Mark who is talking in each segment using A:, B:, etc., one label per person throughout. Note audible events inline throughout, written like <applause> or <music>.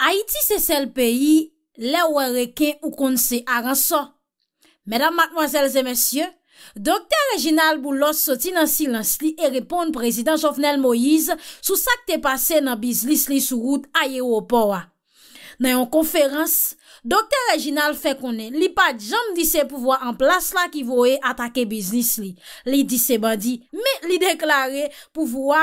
A: Ha iti se sel peyi, le wareke ou kon se a ran son. Medan, mademoiselles et messieurs, Dr. Reginald Boulos soti nan silans li e repon prezident Jovenel Moïse sou sa k te pase nan biznis li sou gout ayer ou opora. Nan yon konferans, Dr. Reginald fe konen li pa jom dise pouvoi an plas la ki voe atake biznis li. Li dise bandi, mi li deklare pouvoi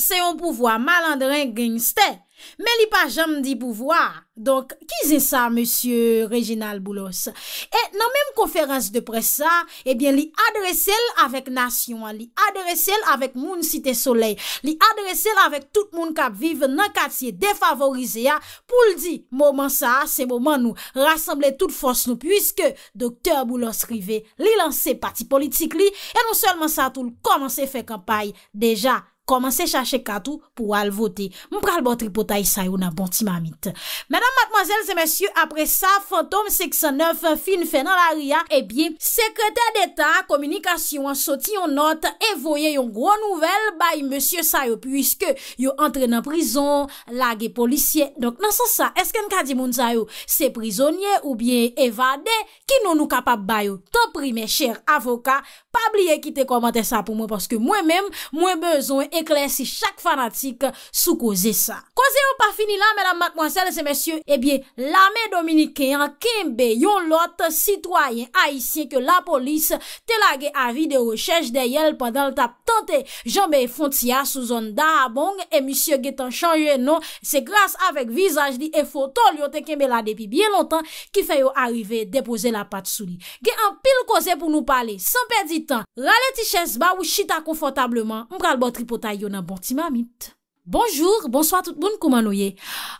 A: se yon pouvoi malandren geng stè. Men li pa jam di bouvoar. Donk kize sa monsye Reginald Boulos? E nan menm konferans de presa, eh li adrese l avèk nasyon, li adrese l avèk moun site soley, li adrese l avèk tout moun kap vive nan katye defavorize ya pou l di mouman sa, se mouman nou rassemble tout fons nou pwiske Dokter Boulos Rive li lanse pati politik li e non selman sa tout l komanse fè kampay deja sa. Komanse chache katou pou al vote. Moun pral bot ripotay sa yo nan bonti mamit. Madame, mademoiselles et messieurs, apre sa, fantom 609, fin fe nan la ria, e eh bie, sekretèr d'état, komunikasyon an soti yon note, evoye yon gro nouvel bayi messieurs sa yo, pwiske yo entre nan prison, lage policier. Donk nan sa sa, esken kadi moun sa yo, se prizonye ou bie evade, ki non nou kapap bayi yo. Top prime, chèr avoka, pa bliye ki te komante sa pou mwen, paske mwen mèm, mwen bezon ekler si chak fanatik sou koze sa. Koze yo pa fini la, mèdam mat mwansel, se mèsyo, ebyè, eh lame dominikè an kembe yon lot sitwayen haisyen ke la polis te la ge avi de rechèj de yel padan l tap tante jambè fontia sou zon darabong e msyo ge tan chanye non, se glas avèk vizaj li e fotol yote kembe la depi bien lontan ki fè yo arive depose la pat sou li. Ge an pil koze pou nou pale, san pedi Rale ti ches ba ou chita konfotableman Mpral bot ripotay yon abon ti mamit Bonjou, bonsoit toutboun kouman ouye.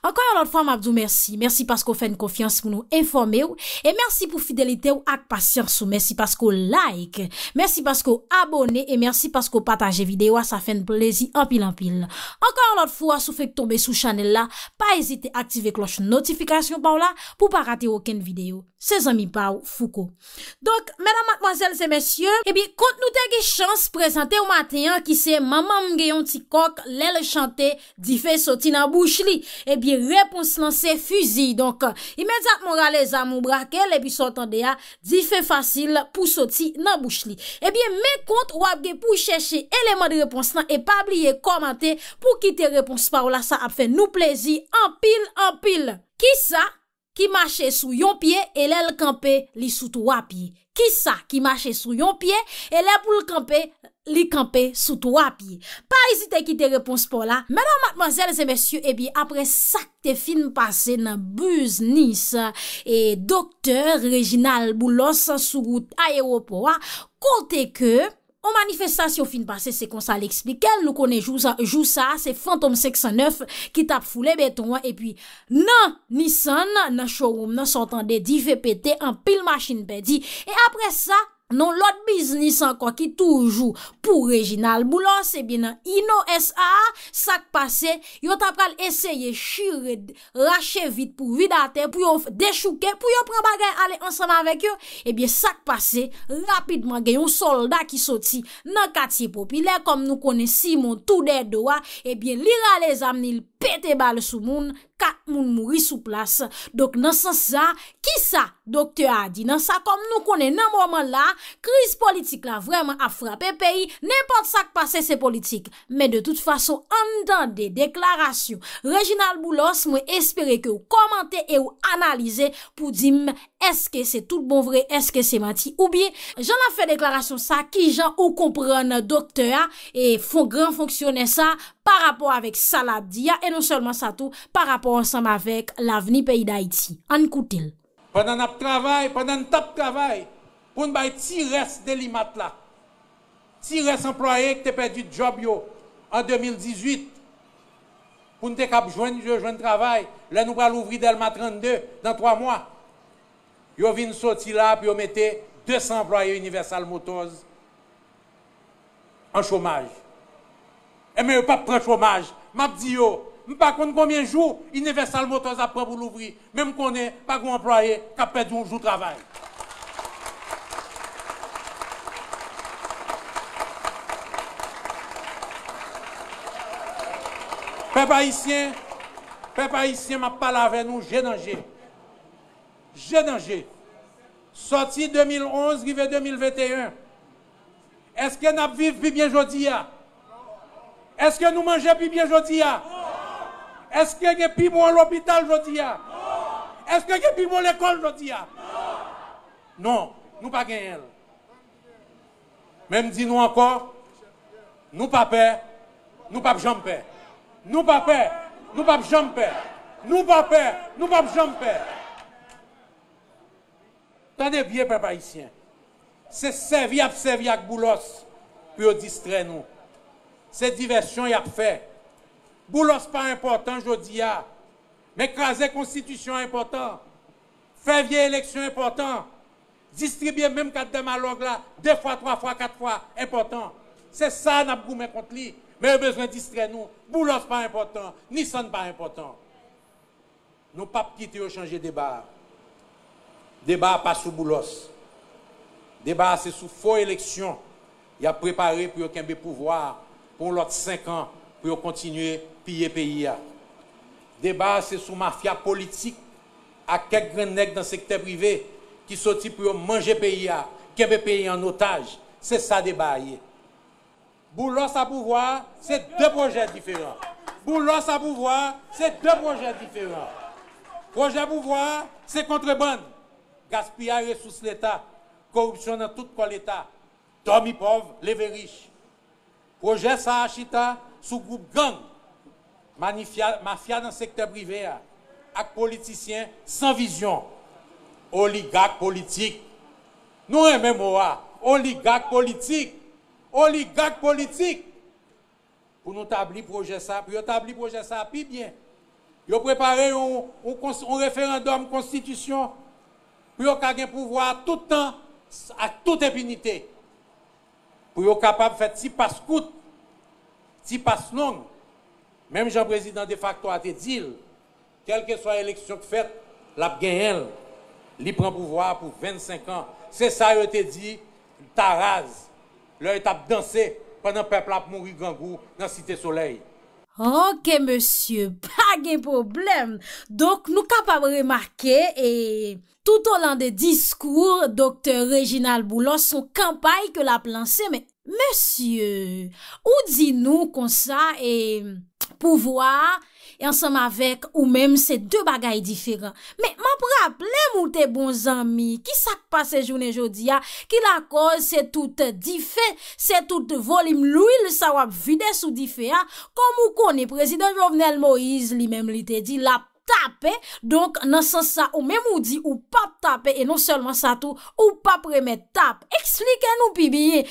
A: Ankon anot fwa mabdou mersi. Mersi paskou fèn kofyans pou nou informe ou. E mersi pou fidelite ou ak pasyans ou. Mersi paskou like. Mersi paskou abone. E mersi paskou pataje videyo a sa fèn plezi anpil anpil. Ankon anot fwa sou fèk tombe sou chanel la. Pa ezite aktive kloche notifikasyon pa ou la. Pou pa rate ou akken videyo. Se zami pa ou fou ko. Dok, mèdam matmoazèl zè mèsyè. E bi, kont nou te ge chans prezante ou matèyan. Ki se mamam Di fe soti nan bouch li Ebyen eh repons nan se fuzi Donk imedzat moga le zan mou brake Le pi sotan de ya ah, Di fe fasil pou soti nan bouch li Ebyen eh men kont wapge pou cheshe Eleman de repons nan e pabliye komante Pou ki te repons pa wala Sa ap fe nou plezi An pil an pil Ki sa ki mache sou yon pie E lèl kampe li sotou wapie Ki sa ki mache sou yon pie E lèl pou l'kampe Li kampe sou to api Pa ezite ki te repons pou la Menon matmazel zè mesyou e eh bi Apre sakte film pase nan buz nis E eh, dokteur Reginald Boulos Sou gout aero pou wa Kote ke o manifestasyon film pase Se kon sa li eksplike El nou kone jou sa Se fantom 609 ki tap foule beton E pi nan nisan nan showroom Nan sotande di ve pete An pil machin pe di E apre sa Non, lot biznis anko ki toujou pou rejinal. Boulons, ebien nan ino S.A.A. sak pase, yon tap kal eseye shire, rache vit pou vidate, pou yon deshuke, pou yon pran bagay ale ansama vek yo. Ebyen, sak pase, rapidman gen yon solda ki soti nan kati popile. Kom nou kone Simon Toudèdowa, ebyen, lira le zamni lp. pete bal sou moun, kat moun mouri sou plas. Dok nan san sa, ki sa, doktor a di nan sa, kom nou konen nan mouman la, kriz politik la vreman a frape peyi, nempot sa k'pase se politik, men de tout fason, an dan de deklarasyon, Reginald Boulos, mwen espere ke ou komante e ou analize, pou di m, eske se tout bon vre, eske se mati oubi, jan la fe deklarasyon sa, ki jan ou kompran doktor, e fon gran fonksyonen sa, par rapport avec Saladia et non seulement ça tout, par rapport ensemble avec l'avenir pays d'Haïti. En écoutez
B: Pendant notre travail, pendant notre travail, pour nous bailler petit reste de l'imat là. Petit reste employé qui ont perdu le job en 2018, pour nous cap joindre le travail, là nous allons ouvrir Delma 32 dans trois mois. Yo vinn sorti là, puis yo mettez 200 employés Universal Motors en chômage. E eh, men yo pa pre chomaj, ma ap diyo. M pa kon konmye jou, inyevesal moton ap pre pou louvri, men m konen, pa kon employe, kap pe doujou travay. Pe pa isyen, pe pa isyen, ma pala ven nou, genanje. Genanje. Soti 2011, rive 2021, eske nap viv pi bien jodi ya? Est-ce que nous mangeons plus bien aujourd'hui hein? Est-ce que nous a plus bon à l'hôpital aujourd'hui hein? Est-ce que nous a plus bon à l'école aujourd'hui hein? Non, nous pas gagné. Même dis-nous encore, nous pas peur, nous pas nous ne Nous pas peur, nous pas jamais Nous pas peur, nous pas jamais peur. Tenez bien, papa ici. C'est servir à servir avec boulos pour distraire nous c'est diversion y a fait. Boulos pas important je dis Mais craser constitution important. Faire vieille élection important. Distribuer même quatre de là, deux fois, trois fois, quatre fois, important. C'est ça n'a goumé contre lui. Mais il besoin de distraire nous. Boulos pas important, Nissan pas important. Nous pas quitter au changer débat. Débat pas sous Boulos. Débat c'est sous faux élection. Il a préparé pour aucun pouvoir pour l'autre 5 ans pour continuer à piller le pays. Débat, c'est sous mafia politique à quelques grands dans le secteur privé qui sortent pour manger le pays, qui le pays en otage. C'est ça débat. Boulot à pouvoir, c'est deux projets différents. Boulot à pouvoir, c'est deux projets différents. Projet à pouvoir, c'est contrebande. Gaspillage ressources l'État, corruption dans tout l'État. Dormi pauvre, lever riche. Projet Sahachita sous groupe gang, mafia, dans le secteur privé, hein, avec politiciens sans vision, oligarques politique, Nous aimons hein, hein, oligarques politiques, oligarques politiques. Pour nous établir projet ça, pour établir projet ça, puis bien. Ils préparé un, un, référendum constitution pour un pouvoir tout le temps, à toute impunité. Pou yo kapab fè ti pas kout, ti pas long, mèm Jean-Président de facto a te dil, kel ke so a eleksyon ki fèt, l ap gen el, li pran pouvwa pou 25 an. Se sa yo te di, l ta raz, l yo et ap dansè, pèndan pepl ap mouri gangou nan site soleil.
A: Ok, monsie, <laughs> pa gen problem. Donk nou kapab remarke, e... Touto lan de diskour, doktor Reginald Boulos, son kampaï ke la planse, mè, mèsyè, ou di nou konsa e pouvoa, e ansam avek ou mèm se de bagay diferan. Mè, mè ap rap, lè moutè bon zami, ki sak pa se jounè jodi ya, ki la koz se tout difè, se tout volim, lou il sa wap vides ou difè ya, kom mou konè, prezident Jovenel Moïse li mèm li te di lap, tapè, donk nan sa sa, ou mèm ou di, ou pap tapè, e non selman sa tou, ou pap remè tapè. Eksplike nou, pibi,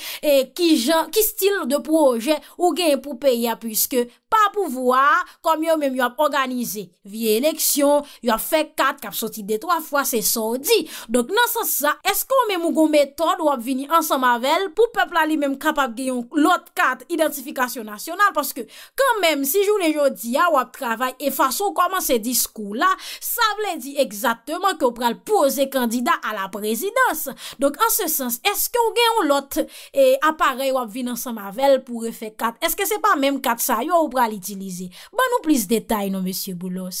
A: ki stil de proje ou gen pou peya, pwiske pa pou vwa, kom yo mèm yo ap organize, vie eleksyon, yo ap fè kat, kap soti de 3 fwa, se sò di. Donk nan sa sa, esko mèm ou goun metode, ou ap vini ansan mavel, pou pepla li mèm kap ap gen yon lot kat, identifikasyon nasyonal, paske kan mèm, si jou le jodi ya, ou ap travay, e fason koman se disk, kou la, sa vle di ekzatman ke ou pral pose kandida a la prezidans. Donk an se sens, eske ou gen yon lot e aparey wap vinansan mavel pou refekat? Eske se pa menm kat sa yo ou pral itilize? Ban nou plis detay nou M. Boulos?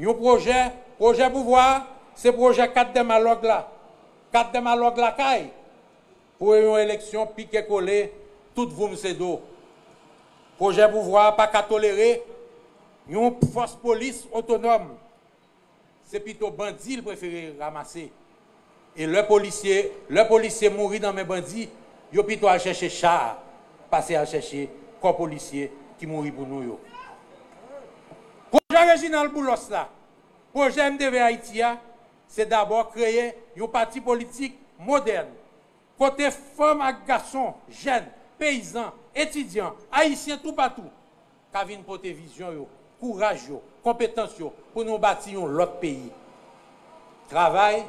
B: Yon proje, proje pouvoi, se proje kat demalog la. Kat demalog la kay. Pou yon eleksyon pike kole, tout vou mse do. Proje pouvoi pa kat tolere, Une force police autonome, c'est plutôt bandit qui préféré ramasser. Et le policier, le policier mourit dans mes bandits, il plutôt à chercher char, passer à chercher corps policier qui mourit pour nous. Projet Réginal Boulos là, projet MDV Haïti, c'est d'abord créer un parti politique moderne. Côté femmes et garçons, jeunes, paysans, étudiants, haïtiens tout partout, qui a une vision courage, compétence pour nous bâtir l'autre pays. Travail,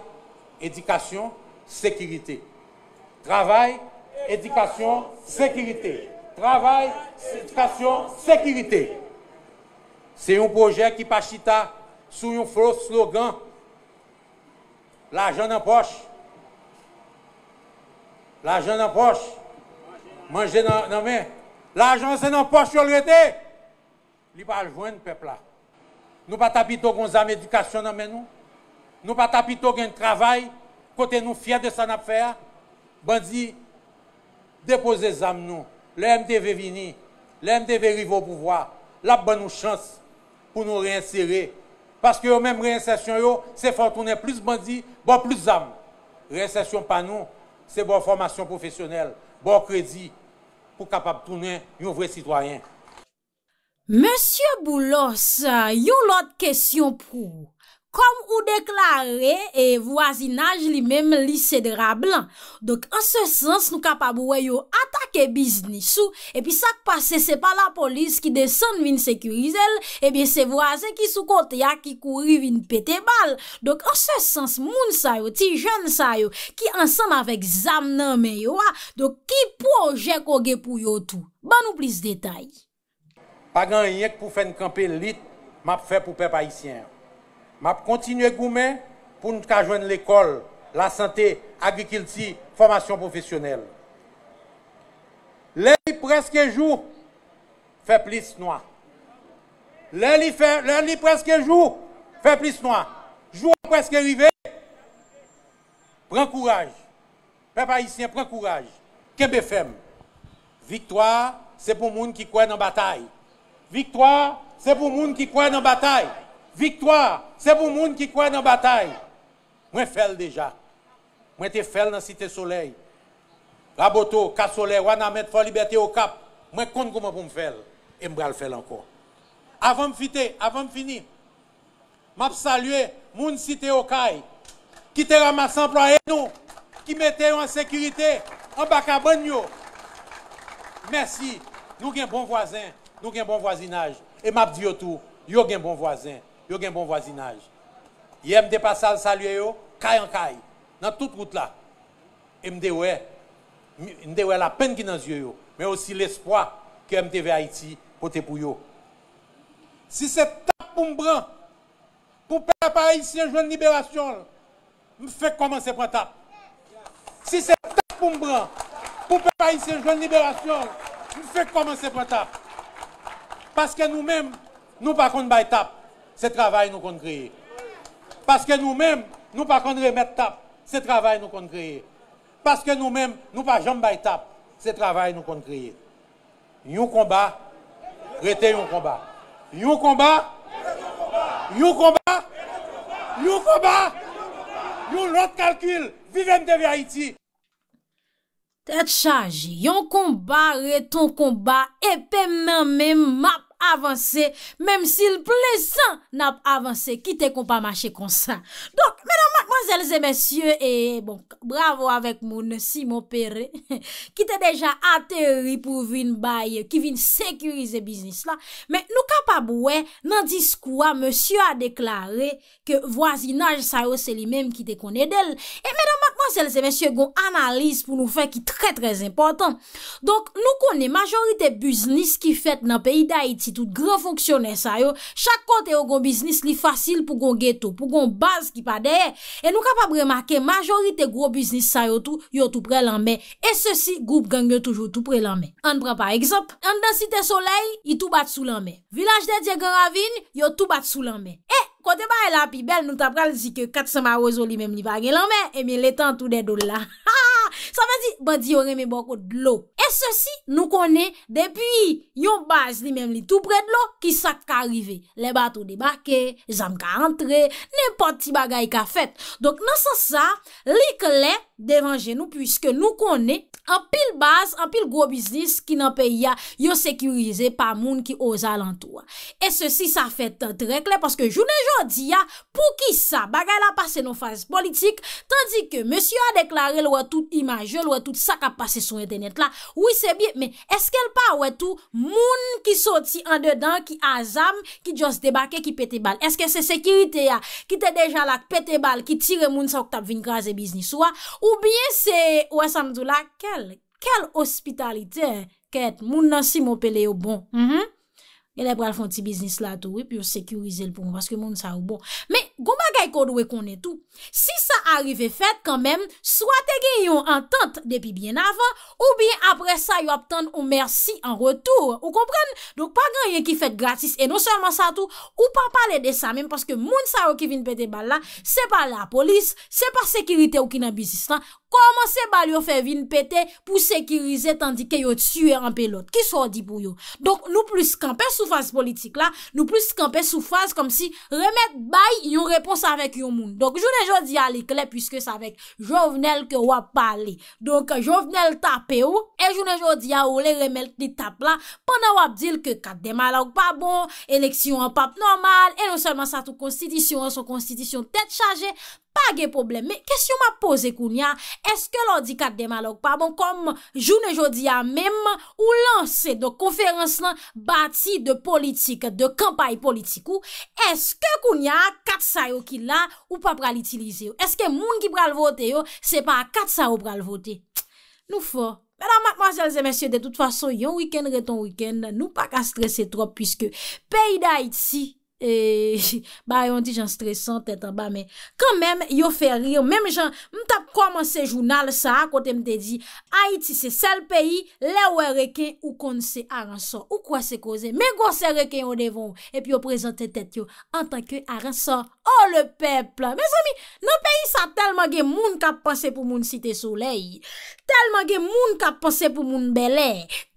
B: éducation, sécurité. Travail, éducation, sécurité. Travail, éducation, sécurité. C'est un projet qui pachita sous un faux slogan. L'argent en poche. L'argent en poche. Manger dans la main. L'argent c'est dans la poche, li pa joindre peuple là. Nous pas tapito gon une éducation dans nous. Nous pas tapito un travail côté nous fiers de ça n'a faire. Bandi déposer zam nous. Le MTV vini, le MTV rive au pouvoir. La bonne nous chance pour nous réinsérer parce que même réinsertion, c'est fort tourner plus bandits, bon plus âme. Réinsertion pas nous, c'est bon formation professionnelle, bon crédit pour capable tourner un vrai citoyen. Monsie
A: Boulos, yon lot kesyon pou, kom ou deklare e voisinaj li menm lise de Rablan. Dok an se sens nou kapabouwe yo atake biznisou, epi sak pase se pa la polis ki desen vin sekurizel, epi se voisin ki sou kote ya ki kouri vin pete bal. Dok an se sens moun sayo, ti jen sayo, ki ansan avèk zam nan meyo a, do ki proje kogue pou yo tou, ban ou plis detay.
B: Pas grand pour faire une de lit, m'a fait pour peuple Je M'a à goumen pour nous joindre l'école, la santé, agriculture, formation professionnelle. Les presque jour fait plus noir. Les presque jour fait plus noir. Jour presque arrivé. Prends courage. Peuple haïtien, prends courage. béfem. Victoire, c'est pour les gens qui croient dans la bataille. Victoire, se pou moun ki kwen nan batay. Victoire, se pou moun ki kwen nan batay. Mwen fel deja. Mwen te fel nan site soleil. Raboto, Katsoleil, Wanamet, Foliberté, Okap. Mwen kont kouman pou mwen fel. E mbral fel anko. Avam fite, avam fini. Map salue moun site Okay. Ki te ramasan proye nou. Ki mette yon an sekurite. An baka ban yo. Merci. Nou gen bon vwazen. nous a un bon voisinage. Et m'a dit tout, yo un bon voisin, yo un bon voisinage. Hier, M. passé saluer yo, caille en caille, dans toute route là. Et je M. ouais, la peine qui est dans les yeux, mais aussi l'espoir que MTV Haïti pote pour yo. Si c'est tape pour me pour peuple haïtien jouer libération, je fais commencer par tape. Si c'est tape pour me pour peuple haïtien jouer libération, je fais commencer par tape. Parce que nous-mêmes, nous pas contre pas, tape, ce travail nous qu'on créer. Parce que nous-mêmes, nous pas contre remettre tape, c'est travail nous qu'on créer. Parce que nous-mêmes, nous pas pouvons pas, tape, c'est travail nous qu'on créer. Un combat, rete un combat. Un combat, un combat, un combat, un autre calcul, vivez
A: de Haïti, Etcha, jyon konba, re ton konba, epe men men map. avanse, mem si l plezan nap avanse, kite kon pa mache konsan. Donk, menan manselze, mensyo, e, bon, bravo avèk moun, Simon Perret, kite <laughs> deja a teori pou vin baye, ki vin sekurize biznis la, men nou ka pa bouè, nan dis kouwa, mensyo a deklare ke voisinaj sa yo se li menm kite kon edel. E menan manselze, mensyo, gon analise pou nou fè ki tre tre zimpantan. Donk, nou kon ne majorite biznis ki fèt nan peyi da iti tout gros fonksyonè sa yo. Chak kontè yo goun biznis li fasil pou goun geto, pou goun baz ki pa deye. E nou kapab remake, majori te goun biznis sa yo tou, yo tou pre lanmen. E se si, goup gang yo toujou tou pre lanmen. An pran pa ekzop. An dan site solei, yo tou bat sou lanmen. Vilaj de Dje Garavine, yo tou bat sou lanmen. E, kote ba el api bel, nou tap pral zi ke kat sema rozo li mem li bagen lanmen, e mi letan tou de do la. <laughs> Ha ha ha! Sa vezi, bandi yo reme bokot lop. se si nou konen depi yon baz li men li tou pred lo ki sak ka rive. Le batou debake, zam ka entre, nempot ti bagay ka fet. Dok nan sa sa, li klen devan genou puisque nou konen an pil baz, an pil go biznis ki nan pe ya yon sekurize pa moun ki oza alantou. E se si sa fet tre klen paske jounen joun di ya pou ki sa bagay la pase nou faz politik tandi ke monsi a deklare lwa tout imaje, lwa tout sak a pase sou internet la Oui, se bie, men, eske l pa ou etou moun ki soti an dedan ki azam, ki jos debake, ki pete bal. Eske se sekirite ya, ah, ki te dejan lak pete bal, ki tire moun sa oktap vin graze biznis, ou a? Ou bie se, ou a samdou la, kel, kel ospitalite ke et, moun nan si moun pele yo bon. Gye mhm. le pral fon ti biznis la tou, oui, pi yo sekirize l pou moun, vaske moun sa ou bon. Men. Goumba gay kou dwe konen tou. Si sa arrive fet, kanmem, swa te gen yon entente depi bien avan, ou bien apre sa, yon aptende ou mersi an retou. Ou kompren, dok pa gen yon ki fet gratis e non sèlman sa tou, ou pa pale de sa men, paske moun sa ou ki vin pete bal la, se pa la polis, se pa sekirite ou ki nan bizistan, koman se bal yon fe vin pete pou sekirize tandi ke yon tsyu en pelot, ki sou di pou yon. Dok nou plus kampè sou faz politik la, nou plus kampè sou faz kom si remèk bay yon rekonsen Reponsan vek yon moun. Donk, jounen jodi a li kle, pwiske sa vek jovenel ke wap pale. Donk, jovenel tape ou, e jounen jodi a ou, le remelte li tape la, pwana wap dil ke kat dema la ouk pa bon, eleksyon an pap normal, e non selman sa tou konstidisyon, an son konstidisyon tet chaje, Pa ge probleme, me kes yon ma pose koun ya, eske lodi kat demalok pa, bon, kom joun e jodi ya mem, ou lanse do konferans lan bati de politik, de kampay politikou, eske koun ya kat sayo ki la ou pa pral itilize yo? Eske moun ki pral vote yo, se pa kat sayo pral vote? Nou fo, mwenan matmwazelze mensyo, de tout fason, yon wiken re ton wiken, nou pa kastre se trop, pwiske peyi da iti. E, <laughs> ba yon di jan stresan tetan, ba men, kan men yo fe rir, men men jan, mta koman se jounal sa, kote mte di, Haiti se sel peyi, le wè reke, ou kon se aran son, ou kwa se koze, me gwa se reke yon devon, epi yo prezante tet yo, an tanke aran son, oh le peple, me zomi, nan peyi sa telman gen moun ka pase pou moun site solei, telman gen moun kap pase pou moun bele,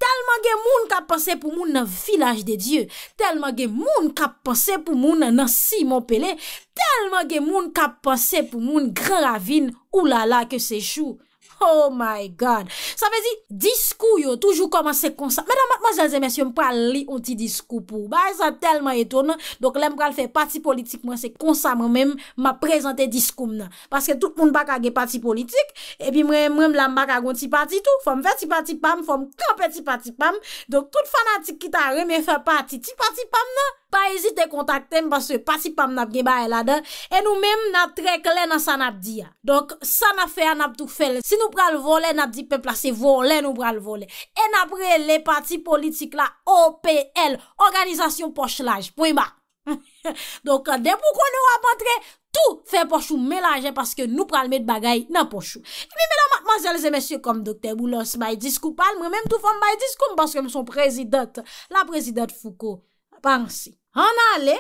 A: telman gen moun kap pase pou moun nan vilaj de Diyo, telman gen moun kap pase pou moun nan si moun pele, telman gen moun kap pase pou moun gran avin, oulala ke se chou. Oh my God! Sa vezi, diskou yo, toujou koman se konsa. Medan mwen jazeme si yon pral li yon ti diskou pou. Ba, e sa telman etou nan. Dok lem pral fe pati politik, mwen se konsa mwen men, mwen prezante diskou mnen. Paske tout moun baka ge pati politik, epi mwen mwen mwen mwen baka goun ti pati tou. Fon mwen fe ti pati pam, fon mwen kompe ti pati pam. Dok tout fanatik ki ta reme fe pati ti pati pam nan. ba ezite kontakte m basse pati pam nabge ba e la den, e nou mem nan trek le nan sanap di ya. Donk, sanap fe anap tou fel, si nou pral vole, nan ap di pe plase, vole, nou pral vole. E napre le pati politik la, O.P.L. Organizasyon Pochelage, pouy <laughs> ma. Donk, de pou kon nou apatre, tou fe pochou melaje, paske nou pral met bagay nan pochou. E mi mena, masyalize mesye, kom dr. Boulos, may diskou pal, mwen men tou fam may diskou, m baske m son prezidat, la prezidat Foucault, pan si. An ale,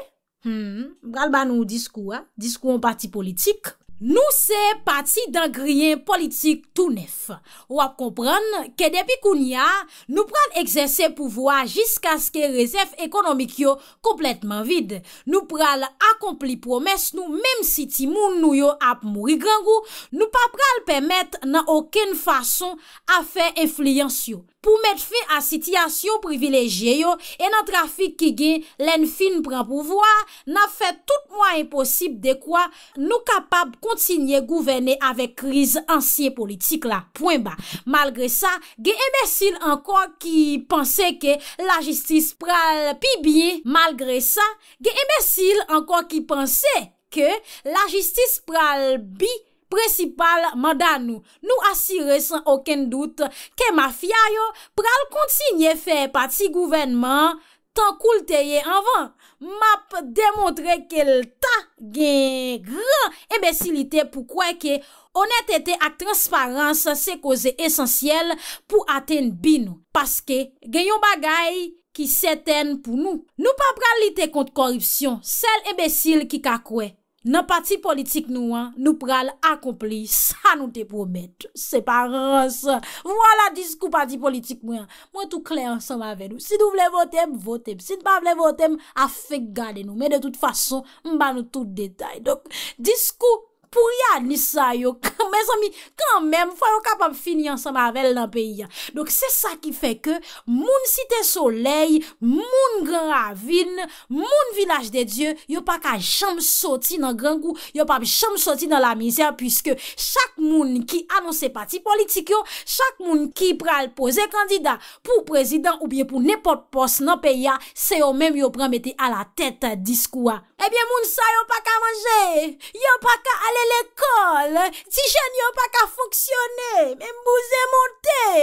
A: mbral hmm, ban nou diskou an, diskou an pati politik, nou se pati dan griyen politik tou nef. Ou ap kompran ke depi koun ya, nou pral egzese pouvoa jiska skè rezèf ekonomik yo kompletman vide. Nou pral akompli promes nou, mem si ti moun nou yo ap mouri grangou, nou pa pral pemet nan oken fason afe enfliyans yo. pou mèt fè a sityasyon privilejye yo, e nan trafik ki gen lèn fin pran pouvoa, nan fè tout mwa imposib de kwa nou kapab kontinye gouverne avè kriz ansye politik la. Poin ba, malgre sa, gen emesil ankon ki panse ke la jistis pral pi biye, malgre sa, gen emesil ankon ki panse ke la jistis pral biye, Precipal manda nou, nou asire san oken dout ke mafya yo pral kontinye fe pati gouvenman tan koul teye anvan. Map demontre ke lta gen gran ebesilite eh pou kwen ke honetete ak transparans se koze esensyel pou aten binou. Paske genyon bagay ki seten pou nou. Nou pa pral lite kont korupsyon, sel ebesil ki kakwe. nan pati politik nou an, nou pral akompli, sa nou te promette. Se pa ran sa. Wala disku pati politik mwen. Mwen tou kler ansan ma ven nou. Si nou vle votem, votem. Si nou pa vle votem, a fe gade nou. Men de tout fason, mba nou tout detay. Dok, disku pou ryan ni sa yo, kan men zami, kan men, fwa yo kapap fin yon samavel nan peyi ya. Dok se sa ki fe ke, moun site soley, moun gran avin, moun vilaj de Diyo, yo pa ka jam soti nan gran gou, yo pa bi jam soti nan la mizya, pwiske chak moun ki anonse pati politik yo, chak moun ki pral pose kandida pou prezident ou biye pou nepot pos nan peyi ya, se yo men eh yo pran meti a la tete dis kwa. Ebyen moun sa yo pa ka manje, yo pa ka ale L'ekol, ti jen yo pa ka foksyone, mè mbouze monte,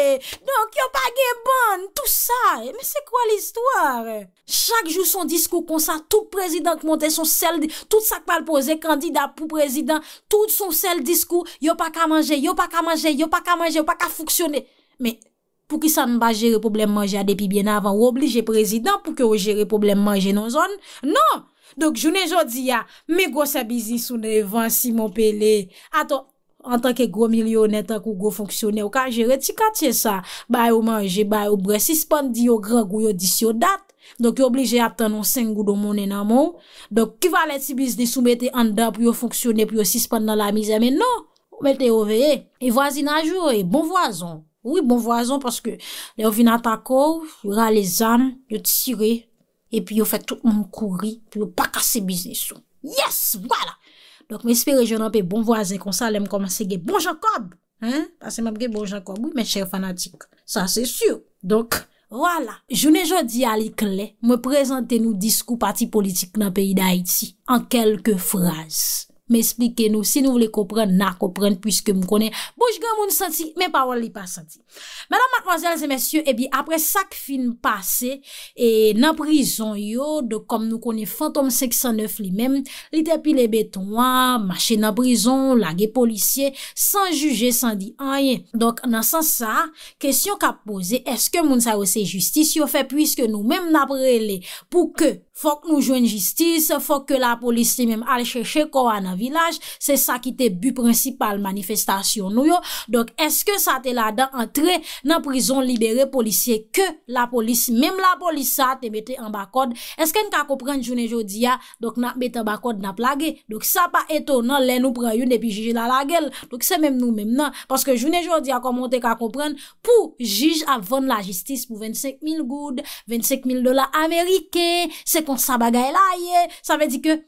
A: nou ki yo pa ge bon, tout sa, e, mè se kwa l'histoire? Chak jou son diskou konsa, tout prezident monte, tout sakpal pose, kandida pou prezident, tout son sel diskou, yo pa ka manje, yo pa ka manje, yo pa ka manje, yo pa ka foksyone. Mè, pou ki sa mba jere problem manje a depi bien avan, ou oblije prezident pou ki ou jere problem manje nou zon? Non! Donk, jounen joun di ya, me gwa sa bizis ou ne evansi moun pele. Aton, an tanke gwo milyon netan kou gwo fonksyonen, ou ka jere tikat se sa, bay ou manje, bay ou bre, sispan di yo grek ou yo disyo dat. Donk, yo oblije atan nou sengou do mounen nan moun. Donk, ki valen ti bizis sou mette an da pou yo fonksyonen, pou yo sispan nan la mizè, men non. Ou mette oveye, e vwazi nan jure, e bon vwazon. Ou bon vwazon, paske yo vina ta kou, yo ra le zan, yo tire, E pi yo fè tout moun kouri, pi yo pa kase biznes sou. Yes, wala! Donk mè espere jounan pe bon vwazen, kon sa lèm komanse ge bon jankob. Hein? Tase mab ge bon jankob, mè chè fanatik. Sa se syou. Donk, wala. Jounen joun di Ali Klee, mè prezante nou diskou pati politik nan peyi da Haiti, an kelke fraz. m'esplike nou, si nou vle kopren, na kopren, pwiske m konen, bouj gen moun santi, men pa wale li pa santi. Madame, mademoiselles et messieurs, ebi, eh apre sak fin passe, e nan prison yo, de kom nou konen fantom 609 li men, li te pi le betonwa, mache nan prison, lage policier, san juje, san di anye. Donk, nan san sa, kesyon ka pose, eske moun sa wese justice yo fe, pwiske nou men m naprele, pou ke fok nou jwen justice, fok ke la polis li men ale cheche kwa nan a vilaj, se sa ki te bu prinsipal manifestasyon nou yo, donk eske sa te la dan entre nan prizon libere polisye ke la polis, mem la polis sa te mette an bakod, eske n ka kopren jounen jodi ya, donk nan bete an bakod na plage donk sa pa eto nan lè nou prayoun depi jiji la la gel, donk se mem nou mem nan, paske jounen jodi ya komon te ka kopren pou jiji avon la jistis pou 25.000 goud, 25.000 dola amerike, se kon sa bagay la ye, sa ve di ke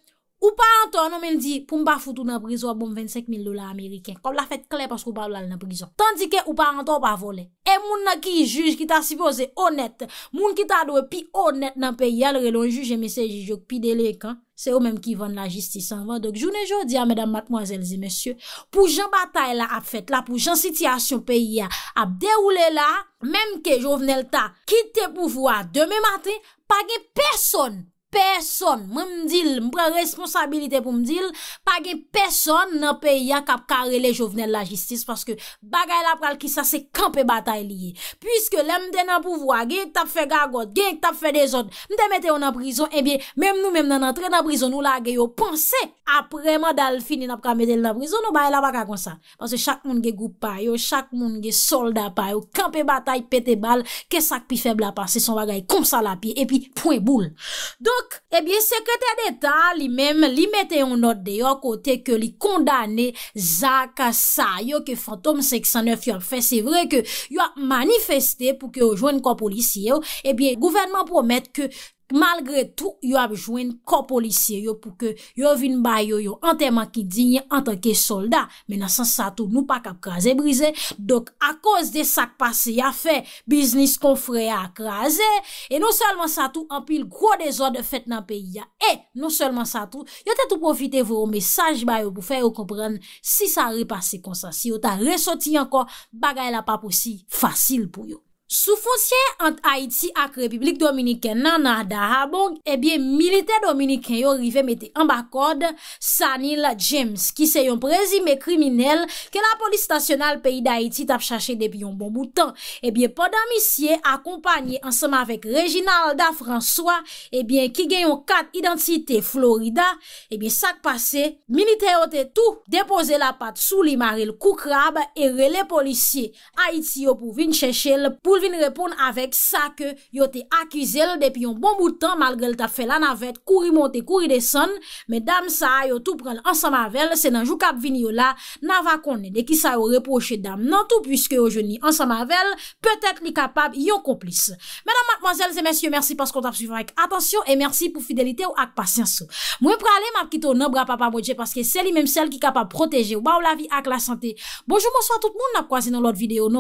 A: Ou pa anton nan men di pou mba foutou nan briso a bom 25.000 dolar Ameriken. Kom la fet kley paskou pa lal nan briso. Tandike ou pa anton pa vole. E moun na ki juj ki ta sipose onet. Moun ki ta do pi onet nan peyi alre lon juj e mesè jujok pi delek. Se ou menm ki van la jistis anvan. Dok jounen jodi a mèdam matmoazèlzi mèsyo. Pou jan batay la ap fet la, pou jan sityasyon peyi ya ap deroule la. Mèm ke jovenel ta kite pou vwa demè matè, page person nan. mwen mdil, mpre responsabilite pou mdil pa gen peson nan pe ya kap kare le jovenel la jistis paske bagay la pral ki sa se kampe batay liye pwiske lem de nan pouvoa, gen ek tap fe gagot gen ek tap fe de zot, mden mette ou nan prison ebyen, eh menm nou menm nan antre nan prison ou la gen yo pense apreman dal fini nan pral mette ou nan prison ou bagay la baka kon sa paske chak moun gen goupay yo chak moun gen solda pay yo kampe batay pete bal kesak pi feble a pase son bagay konsa la pi epi pouen boule don Ebyen eh sekreter de ta li menm li mette yon not de yon kote ke li kondane Zaka Sayo ke fantom 609 yon fè. Se vre ke yon manifestè pou ke yon jwenn kon polisye yo, ebyen eh gouvenman promette ke Malgre tou yo apjouen ko policye yo pou ke yo vin bayo yo anterman ki dinye anterke soldat mena san sa tou nou pa kap kaze brize. Dok a koz non de sak pase ya fe, biznis kon fre ya kaze. E non selman sa tou ampil kwo de zon de fet nan peyi ya e. Non selman sa tou yo te tou profite vo yo mesaj bayo pou fe yo kompren si sa repase konsansi yo ta resoti anko bagay la pa posi fasil pou yo. Sou fonsyen ant Haiti ak Republik Dominikè nan nan da Habong, ebyen eh milite Dominikè yo rivem ete an bakod Sanil James, ki se yon prezime kriminel ke la polis tasyonal peyi d'Haiti tap chache depi yon bon boutan. Ebyen eh podan misye akompanyen anseman vek Reginalda François, ebyen eh ki genyon kat identite Florida, ebyen sak pase, milite yo te tou depose la pat sou li maril koukrab, ere le polisye Haiti yo pou vin chèche le poul, vin repoun avèk sa ke yo te akize l depi yon bon boutan mal gel ta fè lan avèk kouri monte kouri deson me dam sa yo tou prèn ansam avèl se nan jou kap vini yo la nan va konne de ki sa yo reproche dam nan tou pwiske yo jouni ansam avèl pwetèk li kapab yon komplis mèdam mwazèl zè mèsyè mèsyè mèsyè pas kon tap suivan ak atansyon e mèsyè pou fidelite ou ak pasyansò mwen pralè m ap kito nan bra papamodje paske seli mèm sel ki kapab proteje ou ba ou la vi ak la santè bonjou monswa tout moun ap kwa zè nan lot videyo